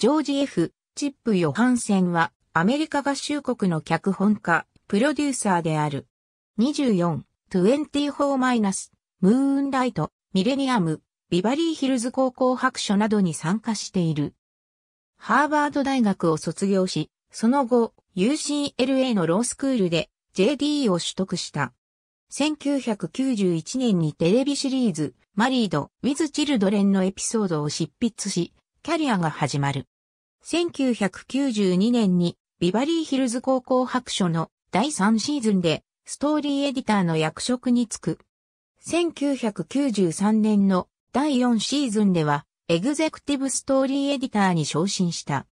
ジョージ・ F・ チップ・ヨハンセンは、アメリカ合衆国の脚本家、プロデューサーである。24、2 4ムーンライト、ミレニアム、ビバリーヒルズ高校白書などに参加している。ハーバード大学を卒業し、その後、UCLA のロースクールで JD を取得した。1991年にテレビシリーズ、マリード・ウィズ・チルドレンのエピソードを執筆し、キャリアが始まる。1992年にビバリーヒルズ高校白書の第3シーズンでストーリーエディターの役職に就く。1993年の第4シーズンではエグゼクティブストーリーエディターに昇進した。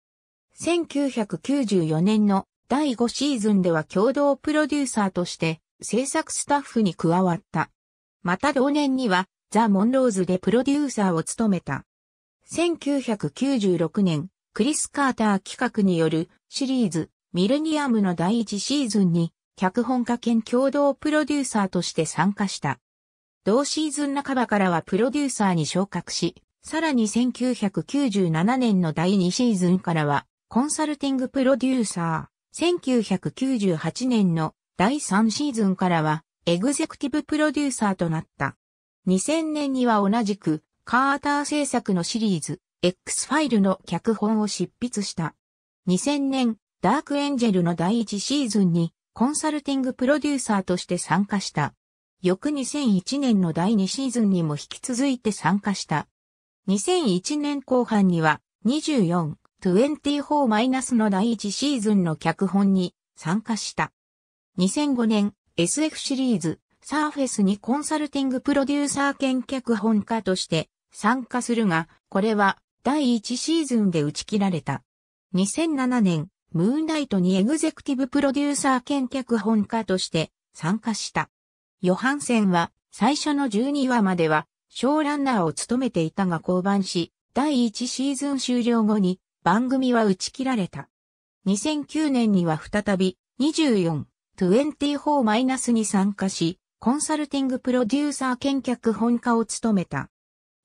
1994年の第5シーズンでは共同プロデューサーとして制作スタッフに加わった。また同年にはザ・モンローズでプロデューサーを務めた。1996年、クリス・カーター企画によるシリーズ、ミレニアムの第1シーズンに、脚本家兼共同プロデューサーとして参加した。同シーズン半ばからはプロデューサーに昇格し、さらに1997年の第2シーズンからは、コンサルティングプロデューサー、1998年の第3シーズンからは、エグゼクティブプロデューサーとなった。2000年には同じく、カーター制作のシリーズ、X ファイルの脚本を執筆した。2000年、ダークエンジェルの第1シーズンにコンサルティングプロデューサーとして参加した。翌2001年の第2シーズンにも引き続いて参加した。2001年後半には24、2 4の第1シーズンの脚本に参加した。2005年 SF シリーズサーフェスにコンサルティングプロデューサー兼脚本家として参加するが、これは第1シーズンで打ち切られた。2007年、ムーンライトにエグゼクティブプロデューサー兼脚本家として参加した。ヨハンセンは最初の12話まではショーランナーを務めていたが降板し、第1シーズン終了後に番組は打ち切られた。2009年には再び24-24-4に参加し、コンサルティングプロデューサー兼脚本家を務めた。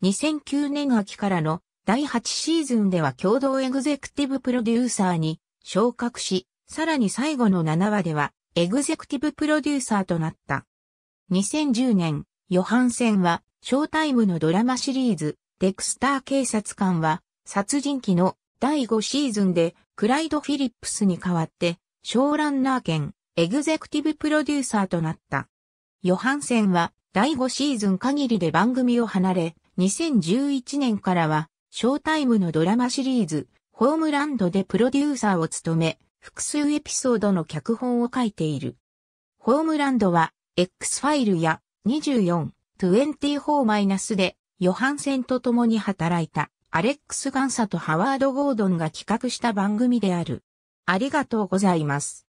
2009年秋からの第8シーズンでは共同エグゼクティブプロデューサーに昇格し、さらに最後の7話ではエグゼクティブプロデューサーとなった。2010年、ヨハンセンはショータイムのドラマシリーズ、デクスター警察官は殺人鬼の第5シーズンでクライド・フィリップスに代わってショーランナー兼エグゼクティブプロデューサーとなった。ヨハンセンは第5シーズン限りで番組を離れ、2011年からは、ショータイムのドラマシリーズ、ホームランドでプロデューサーを務め、複数エピソードの脚本を書いている。ホームランドは、X ファイルや24、2 4で、ヨハンセンと共に働いた、アレックス・ガンサとハワード・ゴードンが企画した番組である。ありがとうございます。